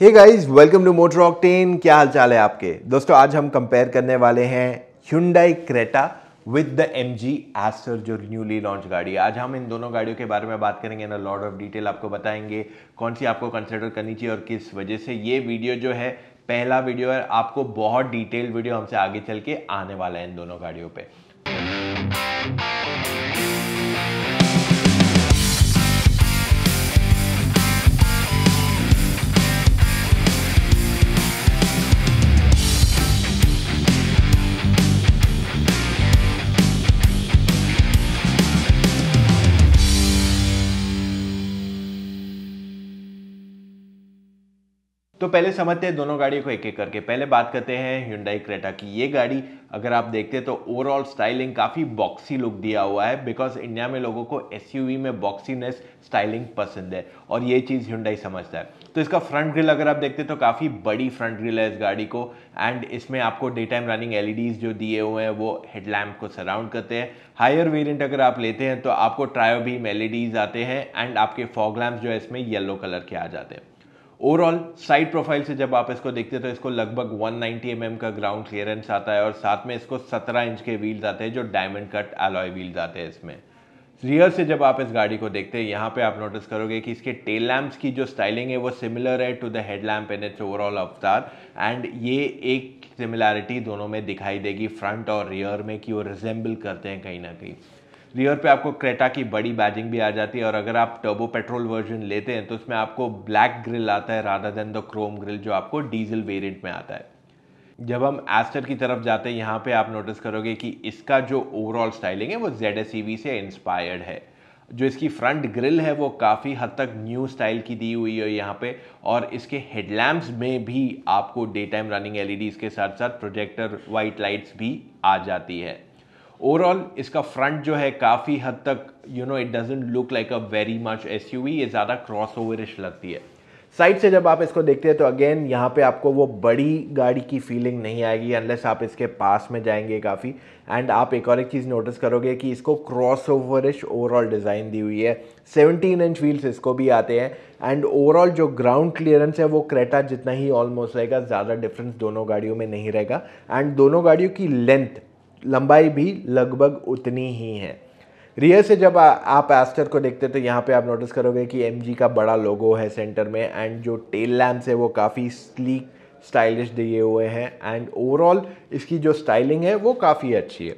hey guys welcome to Motor Octane क्या हाल चाल है आपके दोस्तों आज हम कंपेयर करने वाले हैं Hyundai Creta with the M G Astor जो न्यूली लॉन्च गाड़ी है आज हम इन दोनों गाड़ियों के बारे में बात करेंगे ना लॉर्ड ऑफ डिटेल आपको बताएंगे कौन सी आपको कंसिडर करनी चाहिए और किस वजह से ये वीडियो जो है पहला वीडियो है आपको बहुत डिटेल वीडियो हमसे आगे चल के आने वाला है इन दोनों गाड़ियों पर तो पहले समझते हैं दोनों गाड़ियों को एक एक करके पहले बात करते हैं ह्यूंडाई क्रेटा की ये गाड़ी अगर आप देखते हैं तो ओवरऑल स्टाइलिंग काफ़ी बॉक्सी लुक दिया हुआ है बिकॉज इंडिया में लोगों को एस में बॉक्सीनेस स्टाइलिंग पसंद है और ये चीज़ ह्यूंडाई समझता है तो इसका फ्रंट ग्रिल अगर आप देखते हैं तो काफ़ी बड़ी फ्रंट ग्रिल है इस गाड़ी को एंड इसमें आपको डे टाइम रनिंग एल जो दिए हुए हैं वो हेडलैम्प को सराउंड करते हैं हायर वेरियंट अगर आप लेते हैं तो आपको ट्रायोबीम एल e आते हैं एंड आपके फॉग लैम्प जो है इसमें येलो कलर के आ जाते हैं ओवरऑल साइड प्रोफाइल से जब आप इसको देखते हैं तो इसको लगभग 190 नाइन्टी mm का ग्राउंड क्लियरेंस आता है और साथ में इसको 17 इंच के व्हील्स आते हैं जो डायमंड कट एलॉय व्हील्स आते हैं इसमें रियर से जब आप इस गाड़ी को देखते हैं यहाँ पे आप नोटिस करोगे कि इसके टेल लैम्प्स की जो स्टाइलिंग है वो सिमिलर है to the head lamp in its overall avatar and ये एक सिमिलैरिटी दोनों में दिखाई देगी फ्रंट और रियर में कि वो रिजेंबल करते हैं कहीं ना कहीं रियर पे आपको क्रेटा की बड़ी बैजिंग भी आ जाती है और अगर आप टर्बो पेट्रोल वर्जन लेते हैं तो उसमें आपको ब्लैक ग्रिल आता है rather than the chrome grill जो आपको डीजल वेरियंट में आता है जब हम एस्टर की तरफ जाते हैं यहाँ पे आप नोटिस करोगे कि इसका जो ओवरऑल स्टाइलिंग है वो जेड से इंस्पायर्ड है जो इसकी फ्रंट ग्रिल है वो काफ़ी हद तक न्यू स्टाइल की दी हुई है यहाँ पे और इसके हेडलैम्प्स में भी आपको डे टाइम रनिंग एलईडीज के साथ साथ प्रोजेक्टर वाइट लाइट्स भी आ जाती है ओवरऑल इसका फ्रंट जो है काफ़ी हद तक you know it doesn't look like a very much S ये ज़्यादा क्रॉस ओवरिश लगती है साइड से जब आप इसको देखते हैं तो अगेन यहाँ पे आपको वो बड़ी गाड़ी की फीलिंग नहीं आएगी अनलेस आप इसके पास में जाएंगे काफ़ी एंड आप एक और एक चीज़ नोटिस करोगे कि इसको क्रॉस ओवरिश ओवरऑल डिज़ाइन दी हुई है 17 इंच व्हील्स इसको भी आते हैं एंड ओवरऑल जो ग्राउंड क्लियरेंस है वो क्रेटा जितना ही ऑलमोस्ट रहेगा ज़्यादा डिफरेंस दोनों गाड़ियों में नहीं रहेगा एंड दोनों गाड़ियों की लेंथ लंबाई भी लगभग उतनी ही है रियर से जब आ, आप एस्टर को देखते तो यहाँ पे आप नोटिस करोगे कि एम का बड़ा लोगो है सेंटर में एंड जो टेल लैम्प्स है वो काफ़ी स्लीक स्टाइलिश दिए हुए हैं एंड ओवरऑल इसकी जो स्टाइलिंग है वो काफ़ी अच्छी है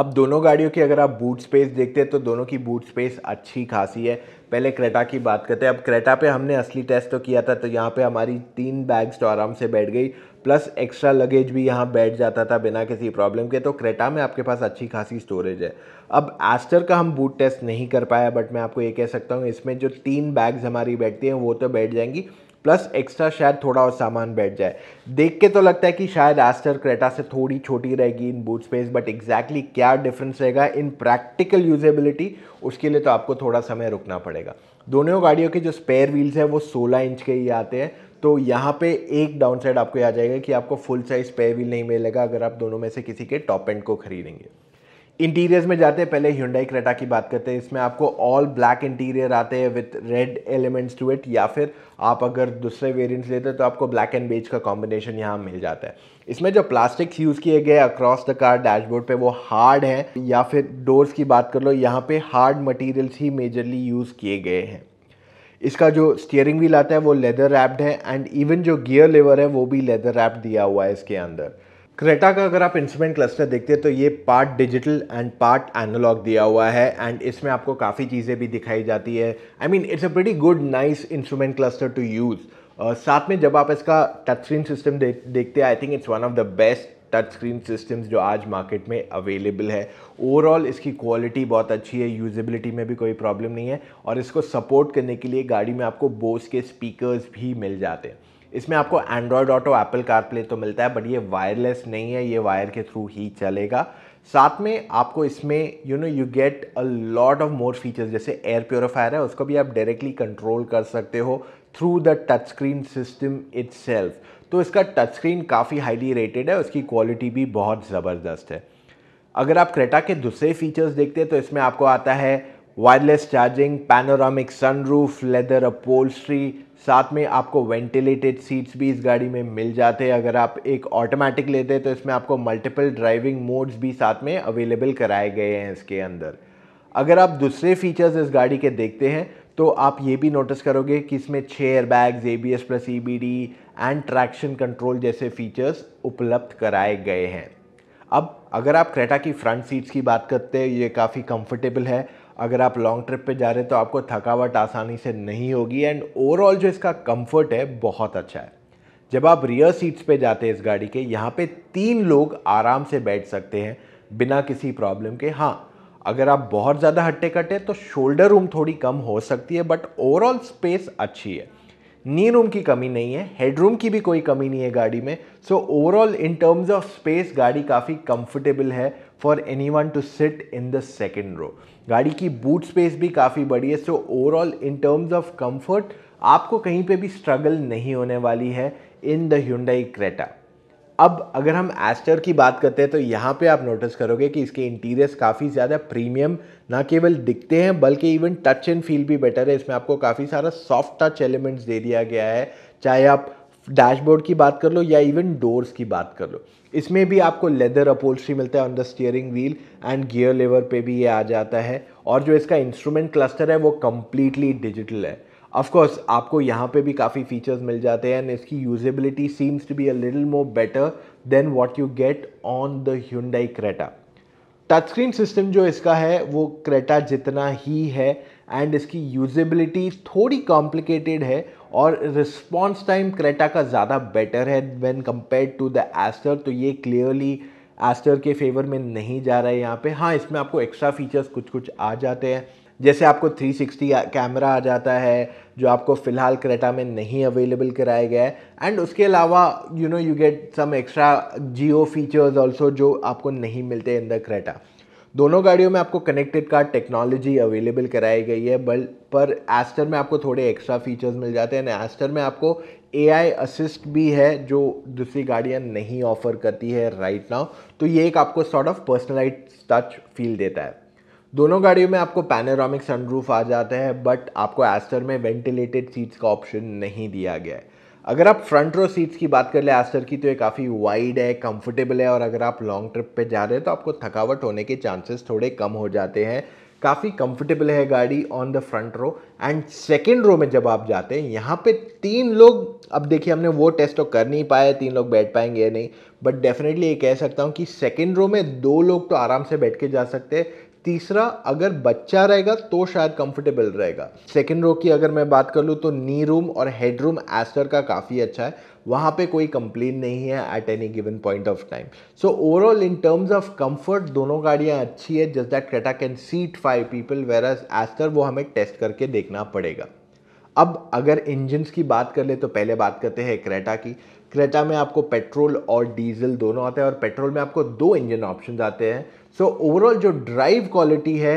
अब दोनों गाड़ियों की अगर आप बूट स्पेस देखते हैं तो दोनों की बूट स्पेस अच्छी खासी है पहले क्रेटा की बात करते हैं अब क्रेटा पे हमने असली टेस्ट तो किया था तो यहाँ पे हमारी तीन बैग्स तो आराम से बैठ गई प्लस एक्स्ट्रा लगेज भी यहाँ बैठ जाता था बिना किसी प्रॉब्लम के तो क्रेटा में आपके पास अच्छी खासी स्टोरेज है अब एस्टर का हम बूट टेस्ट नहीं कर पाया बट मैं आपको ये कह सकता हूँ इसमें जो तीन बैग्स हमारी बैठती हैं वो तो बैठ जाएंगी प्लस एक्स्ट्रा शायद थोड़ा और सामान बैठ जाए देख के तो लगता है कि शायद एस्टर क्रेटा से थोड़ी छोटी रहेगी in boot space but exactly क्या डिफरेंस रहेगा इन प्रैक्टिकल यूजेबिलिटी उसके लिए तो आपको थोड़ा समय रुकना पड़ेगा दोनों गाड़ियों के जो स्पेयर व्हील्स हैं वो सोलह इंच के ही आते हैं तो यहाँ पे एक डाउनसाइड आपको आ जाएगा कि आपको फुल साइज स्पेयर व्हील नहीं मिलेगा अगर आप दोनों में से किसी के टॉप एंड को खरीदेंगे इंटीरियर्स में जाते हैं पहले ह्यूंडाई क्रेटा की बात करते हैं इसमें आपको ऑल ब्लैक इंटीरियर आते हैं with red elements to it या फिर आप अगर दूसरे वेरिएंट्स लेते हैं तो आपको ब्लैक एंड बेज का कॉम्बिनेशन यहाँ मिल जाता है इसमें जो प्लास्टिक्स यूज़ किए गए अक्रॉस द कार डैशबोर्ड पे वो हार्ड हैं या फिर डोर्स की बात कर लो यहाँ पे हार्ड मटेरियल्स ही मेजरली यूज़ किए गए हैं इसका जो स्टीयरिंग व्हील आता है वो लेदर रैप्ड है एंड इवन जो गियर लेवर है वो भी लेदर रैप दिया हुआ है इसके अंदर क्रेटा का अगर आप इंस्ट्रूमेंट क्लस्टर देखते हैं तो ये part digital and part analog दिया हुआ है एंड इसमें आपको काफ़ी चीज़ें भी दिखाई जाती है I mean it's a very good nice instrument cluster to use साथ में जब आप इसका टच स्क्रीन सिस्टम देखते हैं I think it's one of the best touch screen systems जो आज मार्केट में अवेलेबल है ओवरऑल इसकी क्वालिटी बहुत अच्छी है यूजेबिलिटी में भी कोई प्रॉब्लम नहीं है और इसको सपोर्ट करने के लिए गाड़ी में आपको बोस के स्पीकर्स भी मिल जाते हैं इसमें आपको एंड्रॉयड ऑटो एप्पल कारप्ले तो मिलता है बट ये वायरलेस नहीं है ये वायर के थ्रू ही चलेगा साथ में आपको इसमें you know you get a lot of more features जैसे एयर प्योरीफायर है उसको भी आप डायरेक्टली कंट्रोल कर सकते हो through the touch screen system it's तो इसका टच स्क्रीन काफ़ी हाईली रेटेड है उसकी क्वालिटी भी बहुत ज़बरदस्त है अगर आप क्रेटा के दूसरे फीचर्स देखते हैं तो इसमें आपको आता है wireless charging panoramic sunroof leather upholstery साथ में आपको वेंटिलेटेड सीट्स भी इस गाड़ी में मिल जाते हैं अगर आप एक ऑटोमेटिक लेते हैं तो इसमें आपको मल्टीपल ड्राइविंग मोड्स भी साथ में अवेलेबल कराए गए हैं इसके अंदर अगर आप दूसरे फीचर्स इस गाड़ी के देखते हैं तो आप ये भी नोटिस करोगे कि इसमें छः airbags A B S plus E B D and traction control जैसे फीचर्स उपलब्ध कराए गए हैं अब अगर आप क्रेटा की फ्रंट सीट्स की बात करते हैं ये काफ़ी कंफर्टेबल है अगर आप लॉन्ग ट्रिप पे जा रहे हैं तो आपको थकावट आसानी से नहीं होगी एंड ओवरऑल जो इसका कंफर्ट है बहुत अच्छा है जब आप रियर सीट्स पे जाते हैं इस गाड़ी के यहाँ पे तीन लोग आराम से बैठ सकते हैं बिना किसी प्रॉब्लम के हाँ अगर आप बहुत ज़्यादा हट्टे कट्टे तो शोल्डर रूम थोड़ी कम हो सकती है बट ओवरऑल स्पेस अच्छी है नी रूम की कमी नहीं है हेडरूम की भी कोई कमी नहीं है गाड़ी में so overall in terms of space गाड़ी काफ़ी कंफर्टेबल है for any one to sit in the second row गाड़ी की बूट स्पेस भी काफ़ी बड़ी है so overall in terms of comfort आपको कहीं पर भी स्ट्रगल नहीं होने वाली है इन द ह्यूंडई क्रेटा अब अगर हम एस्टर की बात करते हैं तो यहाँ पे आप नोटिस करोगे कि इसके इंटीरियर्स काफ़ी ज़्यादा प्रीमियम ना केवल दिखते हैं बल्कि इवन टच एंड फील भी बेटर है इसमें आपको काफ़ी सारा सॉफ्ट टच एलिमेंट्स दे दिया गया है चाहे आप डैशबोर्ड की बात कर लो या इवन डोर्स की बात कर लो इसमें भी आपको लेदर अपोल्स्ट्री मिलता है on the steering wheel and gear lever पे भी ये आ जाता है और जो इसका इंस्ट्रूमेंट क्लस्टर है वो कम्प्लीटली डिजिटल है ऑफकोर्स आपको यहाँ पे भी काफ़ी फीचर्स मिल जाते हैं एंड इसकी usability seems to be a little more better than what you get on the Hyundai Creta touch screen system जो इसका है वो क्रेटा जितना ही है एंड इसकी यूजेबिलिटी थोड़ी कॉम्प्लिकेटेड है और रिस्पॉन्स टाइम क्रेटा का ज़्यादा बेटर है when compare to the Astor तो ये क्लियरली एस्टर के फेवर में नहीं जा रहा है यहाँ पे हाँ इसमें आपको एक्स्ट्रा फीचर्स कुछ कुछ आ जाते हैं जैसे आपको 360 कैमरा आ जाता है जो आपको फ़िलहाल क्रेटा में नहीं अवेलेबल कराया गया है एंड उसके अलावा you know you get some extra Jio features also जो आपको नहीं मिलते इन द क्रेटा दोनों गाड़ियों में आपको कनेक्टेड कार टेक्नोलॉजी अवेलेबल कराई गई है बल पर एस्टर में आपको थोड़े एक्स्ट्रा फीचर्स मिल जाते हैं एस्टर में आपको ए आई असिस्ट भी है जो दूसरी गाड़ियाँ नहीं ऑफर करती है राइट right नाउ तो ये एक आपको sort of personalize touch feel देता है दोनों गाड़ियों में आपको पैनोरामिक सनरूफ आ जाता है बट आपको एस्टर में वेंटिलेटेड सीट्स का ऑप्शन नहीं दिया गया है अगर आप फ्रंट रो सीट्स की बात कर ले एस्टर की तो ये काफ़ी वाइड है कंफर्टेबल है और अगर आप लॉन्ग ट्रिप पे जा रहे हैं तो आपको थकावट होने के चांसेस थोड़े कम हो जाते हैं काफ़ी कंफर्टेबल है गाड़ी on the front row and second row में जब आप जाते हैं यहाँ पे तीन लोग अब देखिए हमने वो टेस्ट तो कर नहीं पाए तीन लोग बैठ पाएंगे या नहीं बट डेफिनेटली ये कह सकता हूँ कि सेकेंड रो में दो लोग तो आराम से बैठ के जा सकते हैं तीसरा अगर बच्चा रहेगा तो शायद कंफर्टेबल रहेगा सेकेंड रो की अगर मैं बात कर लूँ तो नी रूम और हेड रूम एस्टर का काफ़ी अच्छा है वहाँ पे कोई कंप्लेन नहीं है at any given point of time so overall in terms of comfort दोनों गाड़ियाँ अच्छी है just that Creta can seat five people where as Astor वो हमें टेस्ट करके देखना पड़ेगा अब अगर इंजन्स की बात कर ले तो पहले बात करते हैं क्रेटा की क्रेटा में आपको पेट्रोल और डीजल दोनों आते हैं और पेट्रोल में आपको दो इंजन ऑप्शन आते हैं सो so, ओवरऑल जो ड्राइव क्वालिटी है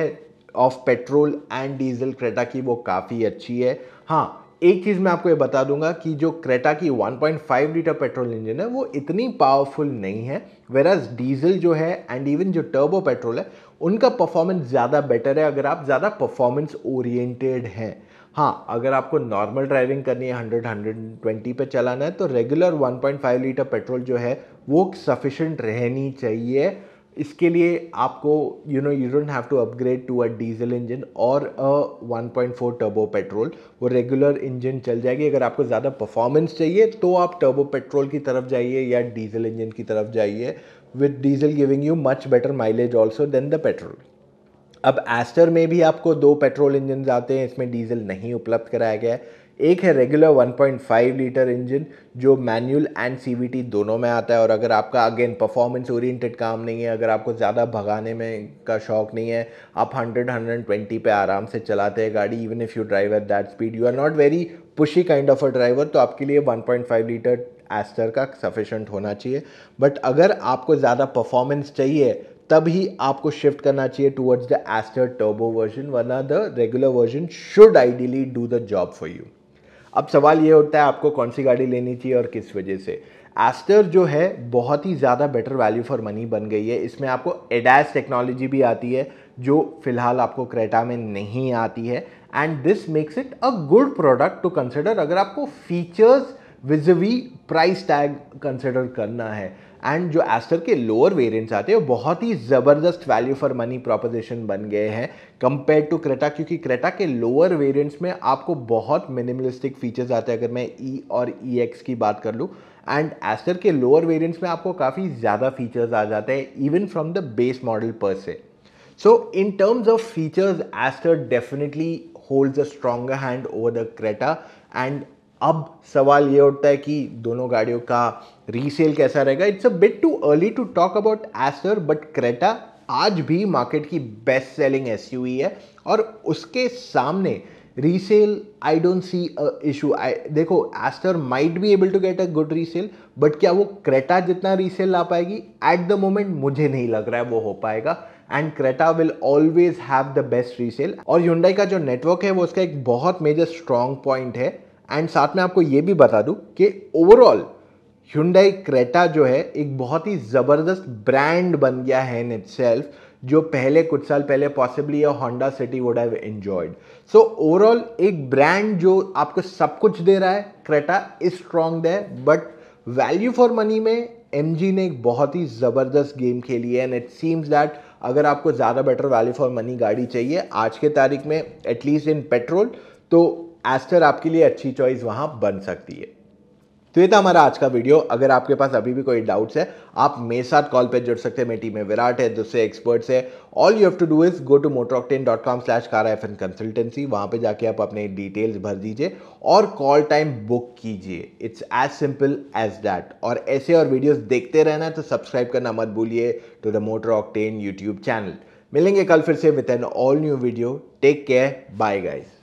of petrol and diesel Creta की वो काफ़ी अच्छी है हाँ एक चीज़ मैं आपको ये बता दूंगा कि जो क्रेटा की 1.5 लीटर पेट्रोल इंजन है वो इतनी पावरफुल नहीं है वेराज डीजल जो है एंड इवन जो टर्बो पेट्रोल है उनका परफॉर्मेंस ज़्यादा बेटर है अगर आप ज़्यादा परफॉर्मेंस ओरिएंटेड हैं हाँ अगर आपको नॉर्मल ड्राइविंग करनी है 100 120 पे चलाना है तो रेगुलर 1.5 लीटर पेट्रोल जो है वो सफिशेंट रहनी चाहिए इसके लिए आपको you know you don't have to upgrade to a diesel engine or a 1.4 turbo petrol वो रेगुलर इंजन चल जाएगी अगर आपको ज़्यादा परफॉर्मेंस चाहिए तो आप टर्बो पेट्रोल की तरफ जाइए या डीजल इंजन की तरफ जाइए with diesel giving you much better mileage also than the petrol अब एस्टर में भी आपको दो पेट्रोल इंजन आते हैं इसमें डीजल नहीं उपलब्ध कराया गया है एक है रेगुलर 1.5 लीटर इंजन जो मैनुअल एंड सीवीटी दोनों में आता है और अगर आपका अगेन परफॉर्मेंस ओरिएंटेड काम नहीं है अगर आपको ज़्यादा भगाने में का शौक नहीं है आप 100 120 पे आराम से चलाते हैं गाड़ी even if you drive at that speed you are not very pushy kind of a driver तो आपके लिए 1.5 लीटर एस्टर का सफिशेंट होना चाहिए बट अगर आपको ज़्यादा परफॉर्मेंस चाहिए तभी आपको शिफ्ट करना चाहिए towards the Astor turbo version वरना the regular version should ideally do the job for you अब सवाल ये उठता है आपको कौन सी गाड़ी लेनी चाहिए और किस वजह से एस्टर जो है बहुत ही ज़्यादा बेटर वैल्यू फॉर मनी बन गई है इसमें आपको एडास टेक्नोलॉजी भी आती है जो फिलहाल आपको क्रेटा में नहीं आती है and this makes it a good product to consider अगर आपको features vis a vis price tag consider करना है एंड जो एस्टर के लोअर वेरियंट्स आते हैं वो बहुत ही ज़बरदस्त वैल्यू फॉर मनी प्रोपोजिशन बन गए हैं कंपेयर टू क्रेटा क्योंकि क्रेटा के लोअर वेरियंट्स में आपको बहुत मिनिमलिस्टिक फीचर्स आते हैं अगर मैं ई e और ई e एक्स की बात कर लूँ एंड एस्टर के लोअर वेरियंट्स में आपको काफ़ी ज़्यादा फीचर्स आ जाते हैं even from the base model पर से so in terms of features Astor definitely holds a stronger hand over the Creta and अब सवाल ये उठता है कि दोनों गाड़ियों का रीसेल कैसा रहेगा it's a bit too early to talk about Astor but Creta आज भी मार्केट की बेस्ट सेलिंग एस है और उसके सामने resale I don't see issue I देखो Astor might be able to get a good resale but क्या वो क्रेटा जितना रीसेल ला पाएगी एट द मोमेंट मुझे नहीं लग रहा है वो हो पाएगा and Creta will always have the best resale और युंडाई का जो नेटवर्क है वो उसका एक बहुत मेजर स्ट्रॉन्ग पॉइंट है एंड साथ में आपको ये भी बता दूँ कि ओवरऑल हुंडई क्रेटा जो है एक बहुत ही ज़बरदस्त ब्रांड बन गया है इन इट जो पहले कुछ साल पहले पॉसिबली और Honda City would have enjoyed so overall एक ब्रांड जो आपको सब कुछ दे रहा है Creta is strong there but value for money में एम ने एक बहुत ही ज़बरदस्त गेम खेली है एंड इट सीम्स दैट अगर आपको ज़्यादा बेटर वैल्यू फॉर मनी गाड़ी चाहिए आज के तारीख में एटलीस्ट इन पेट्रोल तो एस्टर आपके लिए अच्छी चॉइस वहां बन सकती है तो ये था हमारा आज का वीडियो अगर आपके पास अभी भी कोई डाउट्स है आप मेरे साथ कॉल पर जुड़ सकते हैं मेरी टीम में विराट है दूसरे एक्सपर्ट्स है all you have to do is go to motoroctane dot com slash car F N consultancy वहाँ पर जाके आप अपने डिटेल्स भर दीजिए और कॉल टाइम बुक कीजिए it's as simple as that और ऐसे और वीडियोज देखते रहना तो सब्सक्राइब करना मत भूलिए to the Motor Octane YouTube channel मिलेंगे कल फिर से with an all new video take care bye guys